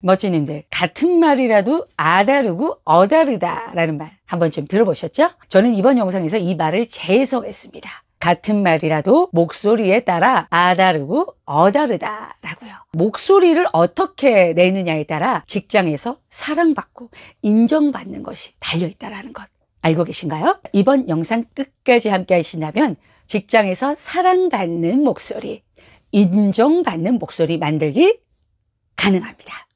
멋진님들 같은 말이라도 아다르고 어다르다라는 말 한 번쯤 들어보셨죠? 저는 이번 영상에서 이 말을 재해석했습니다. 같은 말이라도 목소리에 따라 아다르고 어다르다라고요. 목소리를 어떻게 내느냐에 따라 직장에서 사랑받고 인정받는 것이 달려있다는것 알고 계신가요? 이번 영상 끝까지 함께 하신다면 직장에서 사랑받는 목소리, 인정받는 목소리 만들기 가능합니다.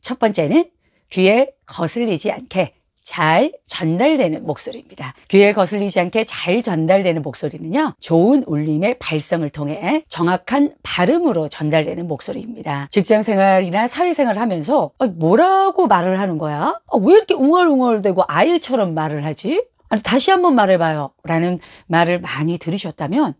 첫 번째는 귀에 거슬리지 않게 잘 전달되는 목소리입니다. 귀에 거슬리지 않게 잘 전달되는 목소리는요, 좋은 울림의 발성을 통해 정확한 발음으로 전달되는 목소리입니다. 직장 생활이나 사회생활을 하면서, 어, 뭐라고 말을 하는 거야? 어, 왜 이렇게 웅얼웅얼대고 아이처럼 말을 하지? 아니, 다시 한번 말해봐요. 라는 말을 많이 들으셨다면,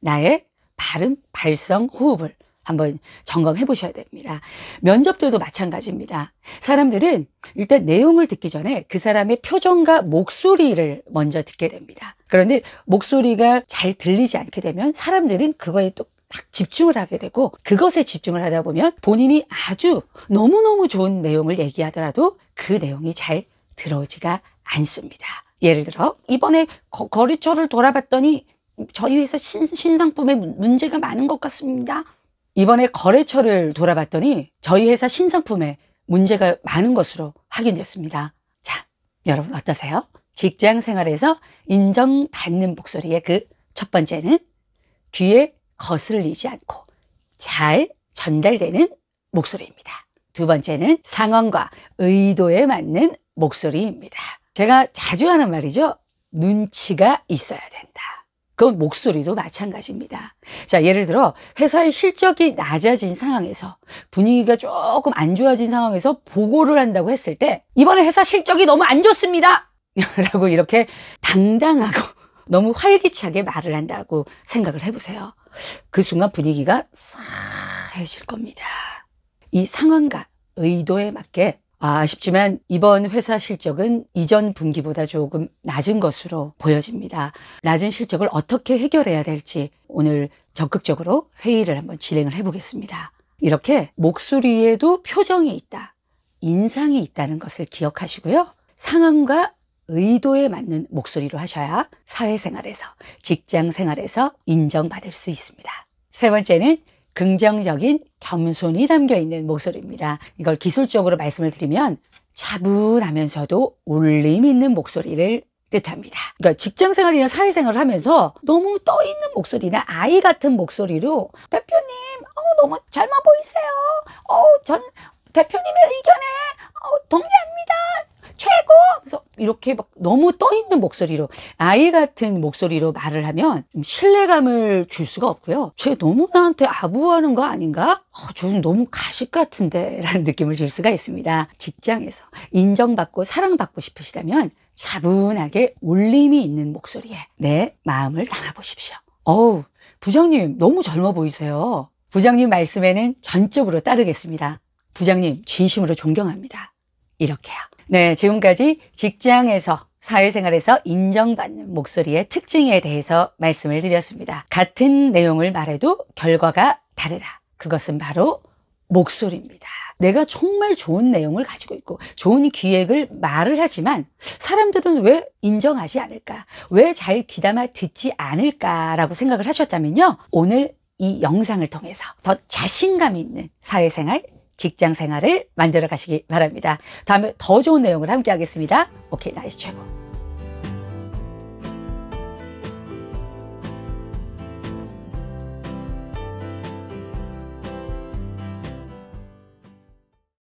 나의 발음, 발성, 호흡을 한번 점검해 보셔야 됩니다. 면접 때도 마찬가지입니다. 사람들은 일단 내용을 듣기 전에 그 사람의 표정과 목소리를 먼저 듣게 됩니다. 그런데 목소리가 잘 들리지 않게 되면 사람들은 그거에 또 막 집중을 하게 되고 그것에 집중을 하다 보면 본인이 아주 너무너무 좋은 내용을 얘기하더라도 그 내용이 잘 들어오지가 않습니다. 예를 들어 이번에 거, 거리처를 돌아봤더니 저희 회사 신, 신상품에 문제가 많은 것 같습니다. 이번에 거래처를 돌아봤더니 저희 회사 신상품에 문제가 많은 것으로 확인됐습니다. 자, 여러분 어떠세요? 직장 생활에서 인정받는 목소리의 그 첫 번째는 귀에 거슬리지 않고 잘 전달되는 목소리입니다. 두 번째는 상황과 의도에 맞는 목소리입니다. 제가 자주 하는 말이죠. 눈치가 있어야 된다. 그 목소리도 마찬가지입니다. 자, 예를 들어 회사의 실적이 낮아진 상황에서 분위기가 조금 안 좋아진 상황에서 보고를 한다고 했을 때 이번에 회사 실적이 너무 안 좋습니다. 라고 이렇게 당당하고 너무 활기차게 말을 한다고 생각을 해보세요. 그 순간 분위기가 싹해질 겁니다. 이 상황과 의도에 맞게 아, 아쉽지만 이번 회사 실적은 이전 분기보다 조금 낮은 것으로 보여집니다. 낮은 실적을 어떻게 해결해야 될지 오늘 적극적으로 회의를 한번 진행을 해보겠습니다. 이렇게 목소리에도 표정이 있다, 인상이 있다는 것을 기억하시고요. 상황과 의도에 맞는 목소리로 하셔야 사회생활에서, 직장생활에서 인정받을 수 있습니다. 세 번째는 긍정적인 겸손이 담겨 있는 목소리입니다. 이걸 기술적으로 말씀을 드리면 차분하면서도 울림 있는 목소리를 뜻합니다. 그러니까 직장 생활이나 사회생활을 하면서 너무 떠 있는 목소리나 아이 같은 목소리로 대표님, 어 너무 젊어 보이세요. 어전 대표님의 의견에 어, 동의합니다. 최고 이렇게 막 너무 떠 있는 목소리로 아이 같은 목소리로 말을 하면 좀 신뢰감을 줄 수가 없고요. 쟤 너무 나한테 아부하는 거 아닌가? 어, 저는 너무 가식 같은데 라는 느낌을 줄 수가 있습니다. 직장에서 인정받고 사랑받고 싶으시다면 차분하게 울림이 있는 목소리에 내 마음을 담아보십시오. 어우, 부장님 너무 젊어 보이세요. 부장님 말씀에는 전적으로 따르겠습니다. 부장님 진심으로 존경합니다. 이렇게요. 네, 지금까지 직장에서 사회생활에서 인정받는 목소리의 특징에 대해서 말씀을 드렸습니다. 같은 내용을 말해도 결과가 다르다. 그것은 바로 목소리입니다. 내가 정말 좋은 내용을 가지고 있고 좋은 기획을 말을 하지만 사람들은 왜 인정하지 않을까? 왜 잘 귀담아 듣지 않을까라고 생각을 하셨다면요. 오늘 이 영상을 통해서 더 자신감 있는 사회생활 직장 생활을 만들어 가시기 바랍니다. 다음에 더 좋은 내용을 함께 하겠습니다. 오케이, 나이스 최고.